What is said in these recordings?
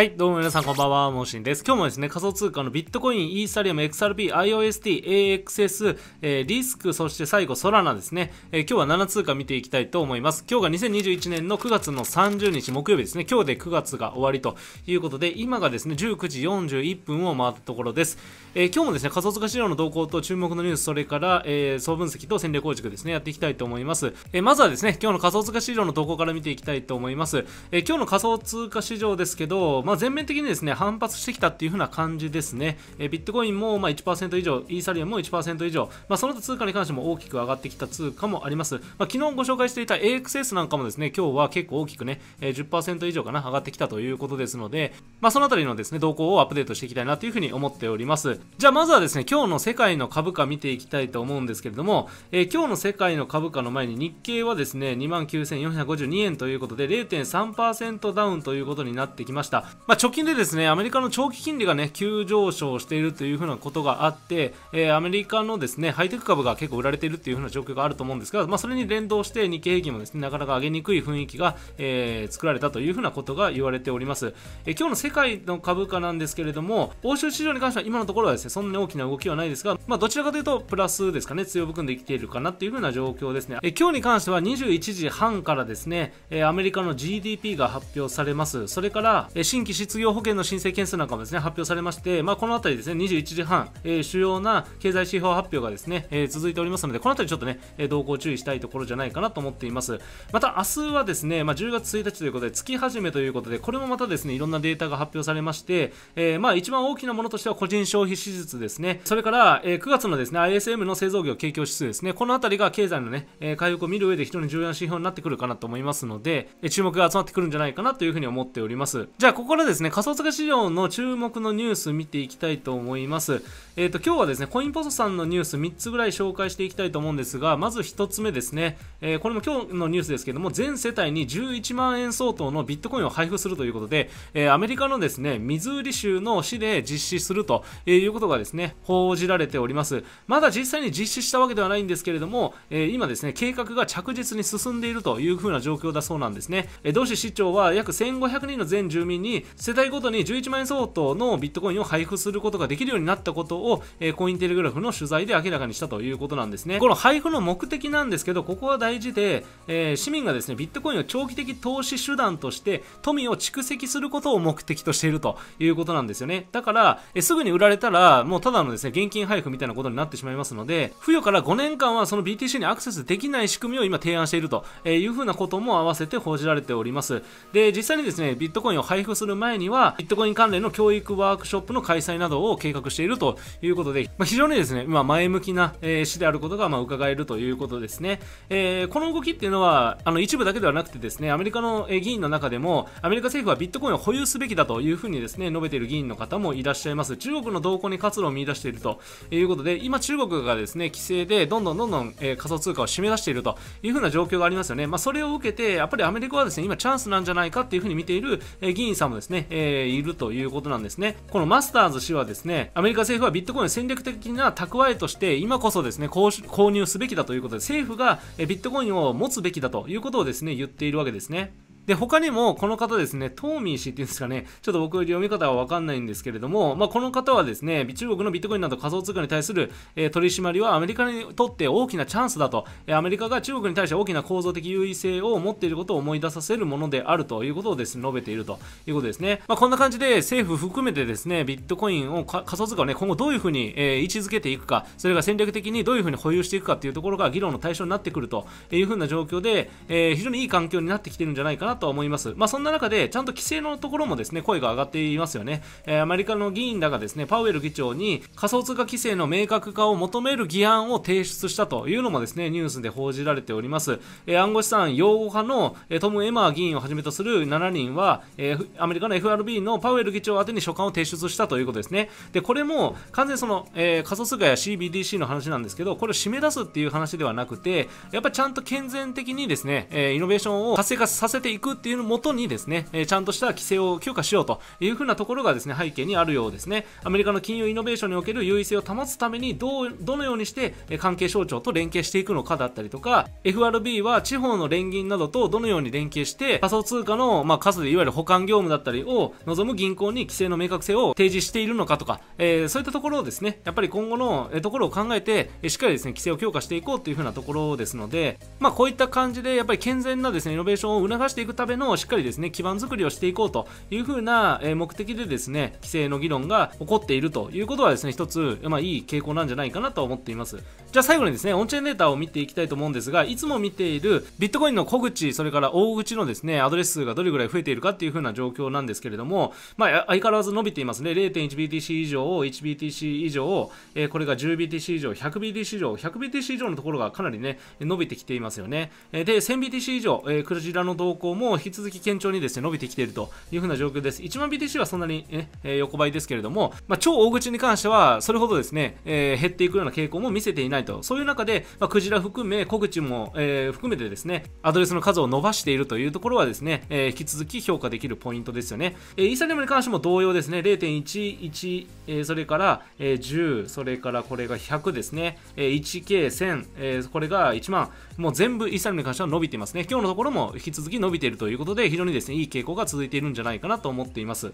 はい、どうも皆さんこんばんは、もしんです。今日もですね、仮想通貨のビットコイン、イーサリアム、XRP、IOST、AXS、えー、リスク、そして最後、ソラナですね、えー、今日は7通貨見ていきたいと思います。今日が2021年の9月の30日木曜日ですね、今日で9月が終わりということで、今がですね、19時41分を回ったところです。えー、今日もですね、仮想通貨市場の動向と注目のニュース、それから、え総分析と戦略構築ですね、やっていきたいと思います。えまずはですね、今日の仮想通貨市場の動向から見ていきたいと思います。え今日の仮想通貨市場ですけど、まあ、全面的にですね反発してきたっていう風な感じですね、えビットコインもま1%以上イーサリアムも1%以上、まあ、その他通貨に関しても大きく上がってきた通貨もあります、まあ、昨日ご紹介していた AXS なんかもですね今日は結構大きくね、え10%以上かな上がってきたということですので、まあ、その辺りのですね動向をアップデートしていきたいなという風に思っておりますじゃあまずはですね今日の世界の株価見ていきたいと思うんですけれども、えー、今日の世界の株価の前に日経はですね2万9452円ということで0.3%ダウンということになってきましたまあ、直近でですね、アメリカの長期金利がね、急上昇しているというふうなことがあって、えー、アメリカのですね、ハイテク株が結構売られているというふうな状況があると思うんですが、まあ、それに連動して日経平均もですね、なかなか上げにくい雰囲気が、えー、作られたというふうなことが言われております。えー、今日の世界の株価なんですけれども、欧州市場に関しては今のところはですね、そんなに大きな動きはないですが、まあ、どちらかというと、プラスですかね、強含んできているかなというふうな状況ですね。え今日に関しては21時半からですね、えアメリカの GDP が発表されます。それから、え新新規失業保険の申請件数なんかもですね発表されまして、まあ、この辺りですね21時半、えー、主要な経済指標発表がですね、えー、続いておりますのでこの辺りちょっとね、え動向注意したいところじゃないかなと思っていますまた明日はですね、まあ、10月1日ということで月始めということでこれもまたですねいろんなデータが発表されまして、えー、まあ一番大きなものとしては個人消費支出ですねそれから、えー、9月のですね ISM の製造業提供指数ですねこの辺りが経済のね、えー、回復を見る上で非常に重要な指標になってくるかなと思いますので、えー、注目が集まってくるんじゃないかなというふうに思っておりますじゃあこここからですね、仮想通貨市場の注目のニュース見ていきたいと思います。えーと、今日はですねコインポストさんのニュース3つぐらい紹介していきたいと思うんですがまず1つ目ですね、えー、これも今日のニュースですけども全世帯に11万円相当のビットコインを配布するということで、えー、アメリカのですねミズーリ州の市で実施するということがですね報じられておりますまだ実際に実施したわけではないんですけれども、えー、今ですね計画が着実に進んでいるというふうな状況だそうなんですね、えー、同市市長は約1500人の全住民に世帯ごとに11万円相当のビットコインを配布することができるようになったことをを、えー、コインテレグラフの取材で明らかにしたということなんですね。この配布の目的なんですけど、ここは大事で、えー、市民がですね、ビットコインを長期的投資手段として富を蓄積することを目的としているということなんですよね。だから、えすぐに売られたら、もうただのですね、現金配布みたいなことになってしまいますので、付与から5年間はその BTC にアクセスできない仕組みを今提案しているというふうなことも合わせて報じられております。で、実際にですね、ビットコインを配布する前には、ビットコイン関連の教育ワークショップの開催などを計画しているということで、まあ、非常にですね、まあ、前向きな、えー、市であることが、まあ、伺えるということですね。えー、この動きっていうのは、あの、一部だけではなくてですね、アメリカの議員の中でも、アメリカ政府はビットコインを保有すべきだというふうにですね、述べている議員の方もいらっしゃいます。中国の動向に活路を見出しているということで、今中国がですね、規制でどんどんどんどん、えー、仮想通貨を締め出しているというふうな状況がありますよね。まあ、それを受けて、やっぱりアメリカはですね、今チャンスなんじゃないかっていうふうに見ている、えー、議員さんもですね、えー、いるということなんですね。このマスターズ氏はですね、アメリカ政府はビットコイン戦略的な蓄えとして今こそですね購入すべきだということで政府がビットコインを持つべきだということをですね言っているわけですね。で、他にもこの方ですね、トーミー氏っていうんですかね、ちょっと僕読み方はわかんないんですけれども、まあ、この方はですね、中国のビットコインなど仮想通貨に対する、えー、取り締まりはアメリカにとって大きなチャンスだと、えー、アメリカが中国に対して大きな構造的優位性を持っていることを思い出させるものであるということをですね、述べているということですね。まあ、こんな感じで政府含めてですね、ビットコインを、仮想通貨をね、今後どういうふうに、えー、位置づけていくか、それが戦略的にどういうふうに保有していくかっていうところが議論の対象になってくるというふうな状況で、え非常にいい環境になってきてるんじゃないかななと思います。まあ、そんな中で、ちゃんと規制のところもですね、声が上がっていますよね。えー、アメリカの議員らがですね、パウエル議長に仮想通貨規制の明確化を求める議案を提出したというのもですね、ニュースで報じられております。えー、暗号資産擁護派の、えトム・エマー議員をはじめとする7人は、えー、アメリカの FRB のパウエル議長宛てに書簡を提出したということですね。で、これも完全にその、え仮想通貨や CBDC の話なんですけど、これを締め出すっていう話ではなくて、やっぱちゃんと健全的にですね、えイノベーションを活性化させていくくっていうのもとにですね、えちゃんとした規制を強化しようというふうなところがですね、背景にあるようですね。アメリカの金融イノベーションにおける優位性を保つためにどう、どのようにして関係省庁と連携していくのかだったりとか、FRB は地方の連銀などとどのように連携して、仮想通貨の、まあ、数でいわゆる保管業務だったりを望む銀行に規制の明確性を提示しているのかとか、えー、そういったところをですね、やっぱり今後のところを考えて、しっかりですね、規制を強化していこうというふうなところですので、まあ、こういった感じで、やっぱり健全なですね、イノベーションを促していくくためのしっかりですね基盤づくりをしていこうというふうな目的でですね規制の議論が起こっているということはですね一つ、まあ、いい傾向なんじゃないかなと思っていますじゃあ最後にですねオンチェーンデータを見ていきたいと思うんですがいつも見ているビットコインの小口それから大口のですねアドレス数がどれぐらい増えているかっていうふうな状況なんですけれども、まあ、相変わらず伸びていますね 0.1BTC 以上 1BTC 以上、えー、これが 10BTC 以上 100BTC 以上 100BTC 以上のところがかなりね伸びてきていますよね、えで 1000BTC 以上、えー、クジラの動向もも引き続き堅調にですね伸びてきているというふうな状況です1万 BTC はそんなにね、え横ばいですけれども、まあ、超大口に関してはそれほどですね、えー、減っていくような傾向も見せていないとそういう中で、まあ、クジラ含め小口も、えー、含めてですねアドレスの数を伸ばしているというところはですね、えー、引き続き評価できるポイントですよね、えー、イーサリアムに関しても同様ですね0.11、えー、それから、えー、10それからこれが100ですね、えー、1K1000、えー、これが1万もう全部イーサリアムに関しては伸びていますね今日のところも引き続き伸びているるということで非常にですねいい傾向が続いているんじゃないかなと思っています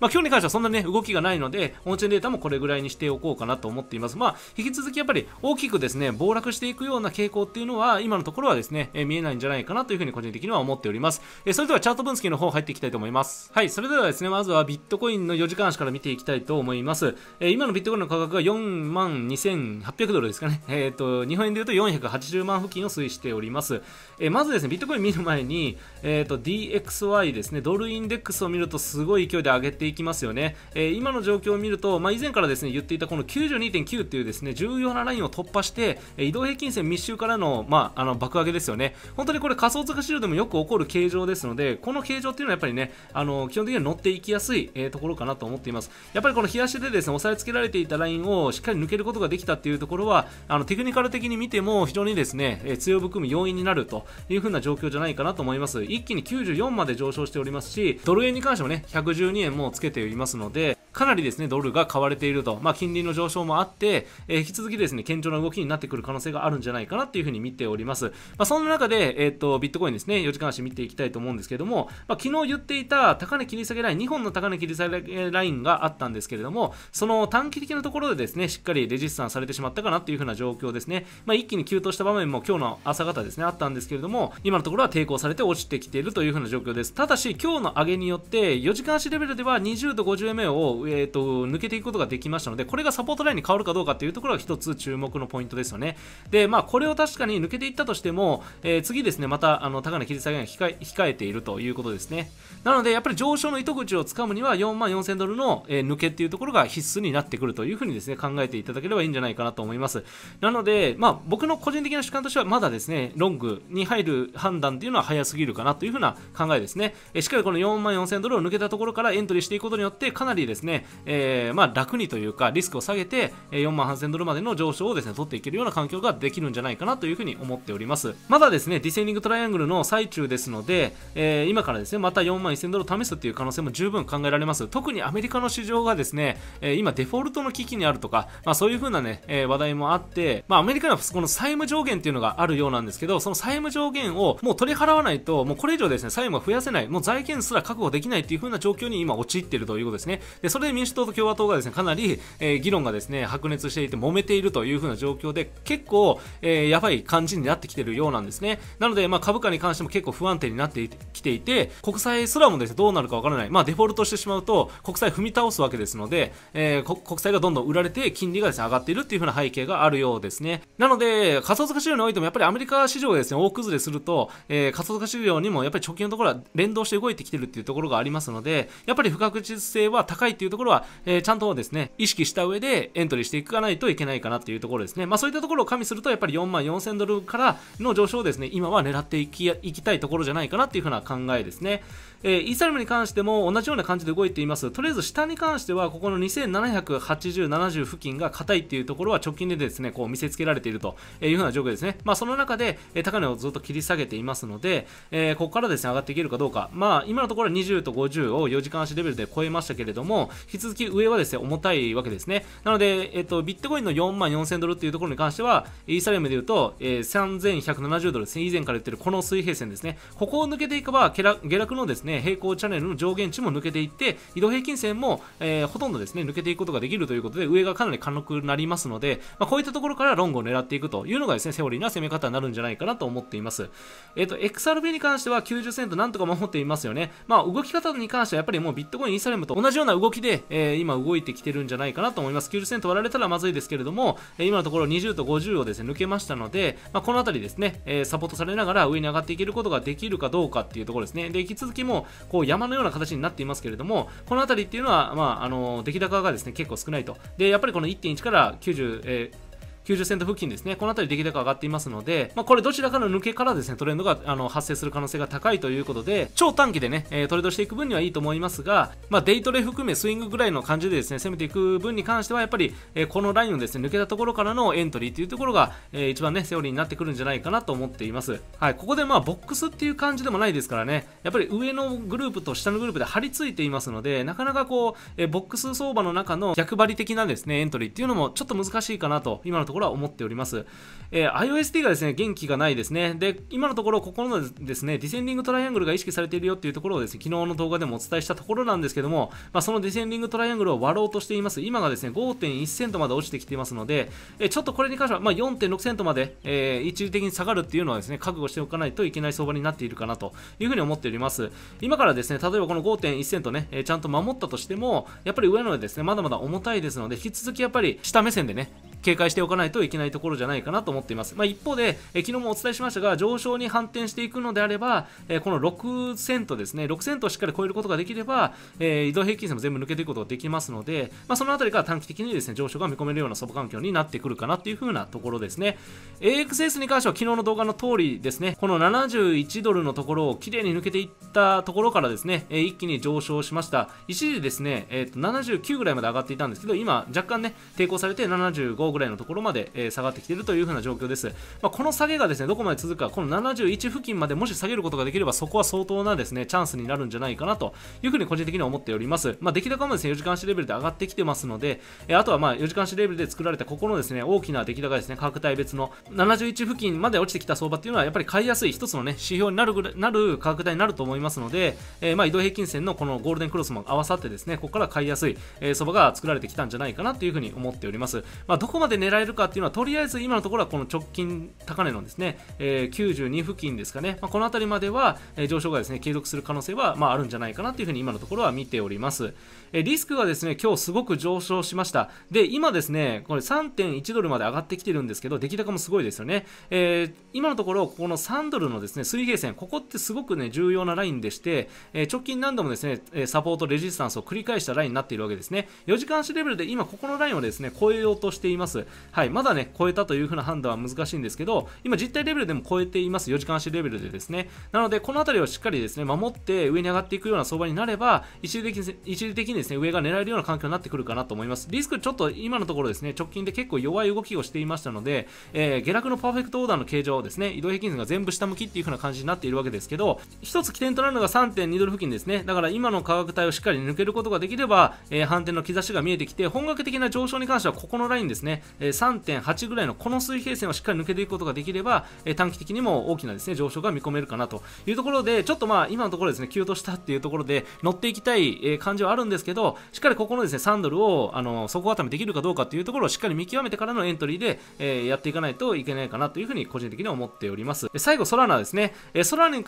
まあ、今日に関してはそんなね、動きがないので、オンチェーンデータもこれぐらいにしておこうかなと思っています。まあ、引き続きやっぱり大きくですね、暴落していくような傾向っていうのは、今のところはですね、え見えないんじゃないかなというふうに個人的には思っております。えそれではチャート分析の方入っていきたいと思います。はい、それではですね、まずはビットコインの4時間足から見ていきたいと思います。え今のビットコインの価格が4万2800ドルですかね。えっ、ー、と、日本円で言うと480万付近を推移しております。えまずですね、ビットコイン見る前に、えっ、ー、と、DXY ですね、ドルインデックスを見るとすごい勢いで上げてていきますよね、えー、今の状況を見ると、まあ、以前からですね言っていたこの92.9っていうですね重要なラインを突破して、え移動平均線密集からの,、まあ、あの爆上げですよね本当にこれ仮想通貨市場でもよく起こる形状ですのでこの形状っていうのはやっぱりねあの基本的には乗っていきやすい、えところかなと思っていますやっぱりこの冷やしでですね押さえつけられていたラインをしっかり抜けることができたっていうところはあのテクニカル的に見ても非常にですね、え強含む要因になるといううな状況じゃないかなと思います一気に94まで上昇しておりますしドル円に関してもね112円もつけていますのでかなりですねドルが買われていると、まあ、金利の上昇もあって、えー、引き続きですね堅調な動きになってくる可能性があるんじゃないかなっていうふうに見ております、まあ、そんな中で、えー、っとビットコインですね4時間足見ていきたいと思うんですけれども、まあ、昨日言っていた高値切り下げライン2本の高値切り下げラインがあったんですけれどもその短期的なところでですねしっかりレジスタンされてしまったかなっていうふうな状況ですね、まあ、一気に急騰した場面も今日の朝方ですねあったんですけれども今のところは抵抗されて落ちてきているというふうな状況ですただし今日の上げによって4時間足レベルでは20と50目をえーと、抜けていくことができましたのでこれがサポートラインに変わるかどうかというところが一つ注目のポイントですよねで、まあ、これを確かに抜けていったとしても、えー、次ですねまたあの高値切り下げが控えているということですねなのでやっぱり上昇の糸口をつかむには4万4000ドルの、えー、抜けっていうところが必須になってくるというふうにですね考えていただければいいんじゃないかなと思いますなので、まあ、僕の個人的な主観としてはまだですねロングに入る判断というのは早すぎるかなというふうな考えですね、えー、しっかりこの4万4000ドルを抜けたところからエントリーしていくことによってかなりですねね、えー、まあ、楽にというかリスクを下げて4万8000ドルまでの上昇をですね取っていけるような環境ができるんじゃないかなというふうに思っておりますまだですねディセンディングトライアングルの最中ですので、えー、今からですねまた4万1000ドル試すっていう可能性も十分考えられます特にアメリカの市場がですね、え今デフォルトの危機にあるとか、まあ、そういうふうなね、え話題もあって、まあ、アメリカにはこの債務上限っていうのがあるようなんですけどその債務上限をもう取り払わないともうこれ以上ですね債務を増やせないもう財源すら確保できないっていうふうな状況に今陥っているということですねでそれで民主党と共和党がですねかなり、えー、議論がですね白熱していて揉めているというふうな状況で結構、えー、やばい感じになってきてるようなんですねなので、まあ、株価に関しても結構不安定になってきていて国債すらもですねどうなるかわからない、まあ、デフォルトしてしまうと国債踏み倒すわけですので、えー、国債がどんどん売られて金利がですね上がっているっていうふうな背景があるようですねなので仮想通貨市場においてもやっぱりアメリカ市場がですね大崩れすると、えー、仮想通貨市場にもやっぱり直近のところは連動して動いてきてるっていうところがありますのでやっぱり不確実性は高いといういうところは、えー、ちゃんとですね、意識した上でエントリーしていかないといけないかなっていうところですね。まあそういったところを加味すると、やっぱり4万4000ドルからの上昇をですね、今は狙っていきいきたいところじゃないかなっていうふうな考えですね。えー、イーサリアムに関しても同じような感じで動いていますとりあえず下に関してはここの2780、70付近が硬いっていうところは直近でですねこう見せつけられているというような状況ですね、まあ、その中で、高値をずっと切り下げていますので、えー、ここからですね上がっていけるかどうか、まあ、今のところは20と50を4時間足レベルで超えましたけれども引き続き上はですね重たいわけですねなので、えーと、ビットコインの4万4000ドルっていうところに関してはイーサリアムでいうと、えー、3170ドルですね以前から言ってるこの水平線ですねここを抜けていけば下落のですねね、平行チャンネルの上限値も抜けていって、移動平均線も、えー、ほとんどですね、抜けていくことができるということで、上がかなり軽くなりますので、まあ、こういったところからロングを狙っていくというのがですね、セオリーな攻め方になるんじゃないかなと思っています。えっ、ー、と、XRP に関しては90セントなんとか守っていますよね。まあ、動き方に関してはやっぱりもうビットコイン、インサレムと同じような動きで、えー、今動いてきてるんじゃないかなと思います。90セント割られたらまずいですけれども、え今のところ20と50をですね、抜けましたので、まあ、この辺りですね、えサポートされながら上に上がっていけることができるかどうかっていうところですね。で、引き続きもこう山のような形になっていますけれどもこの辺りっていうのは、まあ、あの出来高がですね結構少ないとでやっぱりこの1.1から90、えー90セント付近ですね、この辺り出来高上がっていますので、まあ、これどちらかの抜けからですね、トレンドがあの発生する可能性が高いということで、超短期でね、えー、トレードしていく分にはいいと思いますが、まあ、デイトレ含めスイングぐらいの感じでですね、攻めていく分に関しては、やっぱり、えー、このラインをですね、抜けたところからのエントリーというところが、えー、一番ね、セオリーになってくるんじゃないかなと思っています。はい、ここでまあ、ボックスっていう感じでもないですからね、やっぱり上のグループと下のグループで張り付いていますので、なかなかこう、えボックス相場の中の逆張り的なですね、エントリーっていうのもちょっと難しいかなと、今のところころは思っております。えー、iOSD がですね、元気がないですね。で、今のところ、ここのですね、ディセンディングトライアングルが意識されているよっていうところをですね、昨日の動画でもお伝えしたところなんですけども、まあ、そのディセンディングトライアングルを割ろうとしています。今がですね、5.1セントまで落ちてきていますので、えちょっとこれに関しては、まあ、4.6セントまで、えー、一時的に下がるっていうのはですね、覚悟しておかないといけない相場になっているかなというふうに思っております。今からですね、例えばこの5.1セントね、えちゃんと守ったとしても、やっぱり上のですね、まだまだ重たいですので、引き続きやっぱり下目線でね、警戒しておかないといけないところじゃないかなと思っています。まあ、一方で、え昨日もお伝えしましたが、上昇に反転していくのであれば、えこの6セントですね、6セントをしっかり超えることができれば、え移動平均線も全部抜けていくことができますので、まあ、そのあたりから短期的にですね、上昇が見込めるような相場環境になってくるかなっていう風なところですね。AXS に関しては昨日の動画の通りですね、この71ドルのところをきれいに抜けていったところからですね、え一気に上昇しました。一時ですね、えー、と79ぐらいまで上がっていたんですけど、今若干ね、抵抗されて75ぐらいのところまで、え下がってきているというふな状況です、まあ、この下げがですねどこまで続くかこの71付近までもし下げることができればそこは相当なですねチャンスになるんじゃないかなというふに個人的には思っております、まあ、出来高もですね4時間足レベルで上がってきてますので、えあとはまあ4時間足レベルで作られたここのですね大きな出来高ですね価格帯別の71付近まで落ちてきた相場っていうのはやっぱり買いやすい1つのね指標になるぐらいなる価格帯になると思いますので、えー、ま移動平均線のこのゴールデンクロスも合わさってですねここから買いやすい相場、が作られてきたんじゃないかなというふに思っております、まあこまで狙えるかっていうのはとりあえず今のところはこの直近高値のですね、えー、92付近ですかね、まあ、この辺りまでは、えー、上昇がですね継続する可能性は、まあ、あるんじゃないかなというふうに今のところは見ております、えー、リスクがですね今日すごく上昇しましたで今ですねこれ3.1ドルまで上がってきてるんですけど出来高もすごいですよね、えー、今のところこの3ドルのですね水平線ここってすごくね重要なラインでして、え直近何度もですねサポートレジスタンスを繰り返したラインになっているわけですね4時間足レベルで今ここのラインをですね超えようとしていますますはいまだね超えたというふうな判断は難しいんですけど今実態レベルでも超えています4時間足レベルでですねなのでこの辺りをしっかりですね守って上に上がっていくような相場になれば一時的に一時的にですね上が狙えるような環境になってくるかなと思いますリスクちょっと今のところですね直近で結構弱い動きをしていましたので、えー、下落のパーフェクトオーダーの形状ですね移動平均線が全部下向きっていう風な感じになっているわけですけど一つ起点となるのが3.2ドル付近ですねだから今の価格帯をしっかり抜けることができれば、えー、反転の兆しが見えてきて本格的な上昇に関してはここのラインですね3.8ぐらいのこの水平線をしっかり抜けていくことができれば、短期的にも大きなですね上昇が見込めるかなというところで、ちょっとまあ今のところですね、急騰したっていうところで乗っていきたい感じはあるんですけど、しっかりここのですね3ドルをあの底固めできるかどうかというところをしっかり見極めてからのエントリーで、えやっていかないといけないかなというふうに個人的には思っております。最後、ソラナですね。ソラナに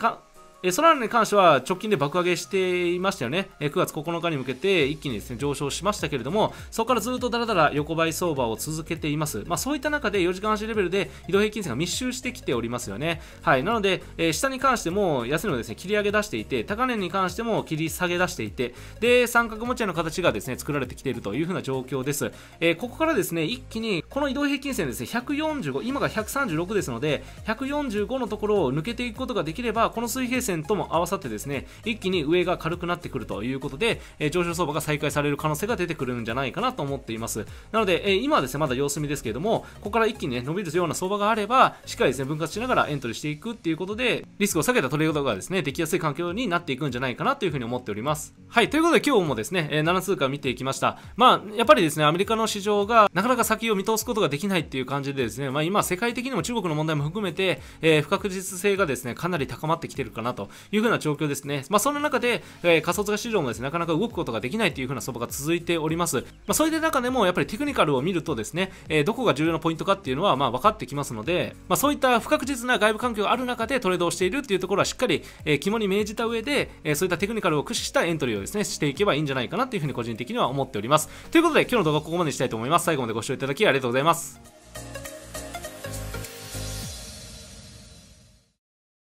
えソラナに関しては直近で爆上げしていましたよね、え9月9日に向けて一気にですね上昇しましたけれどもそこからずっとだらだら横ばい相場を続けています、まあ、そういった中で4時間足レベルで移動平均線が密集してきておりますよね、はい、なので、え下に関しても安値をですね切り上げ出していて高値に関しても切り下げ出していてで三角持ち合いの形がですね作られてきているというふな状況です、えここからですね一気にこの移動平均線ですね145今が136ですので145のところを抜けていくことができればこの水平線線とも合わさってですね一気に上が軽くなってくるということで、え上昇相場が再開される可能性が出てくるんじゃないかなと思っていますなので、え今はですねまだ様子見ですけれどもここから一気に、ね、伸びるような相場があればしっかりですね分割しながらエントリーしていくっていうことでリスクを下げたトレードがですねできやすい環境になっていくんじゃないかなというふうに思っておりますはいということで今日もですね、え7通貨見ていきましたまあやっぱりですねアメリカの市場がなかなか先を見通すことができないっていう感じでですねまあ今世界的にも中国の問題も含めて、えー、不確実性がですねかなり高まってきてるかなとというふうな状況ですね。まあ、そんな中で、えー、仮想通貨市場もですね、なかなか動くことができないというふうな相場が続いております。まあ、それで中でも、やっぱりテクニカルを見るとですね、えー、どこが重要なポイントかっていうのは、まあ、分かってきますので、まあ、そういった不確実な外部環境がある中でトレードをしているっていうところはしっかり、えー、肝に銘じた上で、えー、そういったテクニカルを駆使したエントリーをですね、していけばいいんじゃないかなというふうに個人的には思っております。ということで、今日の動画はここまでにしたいと思います。最後までご視聴いただきありがとうございます。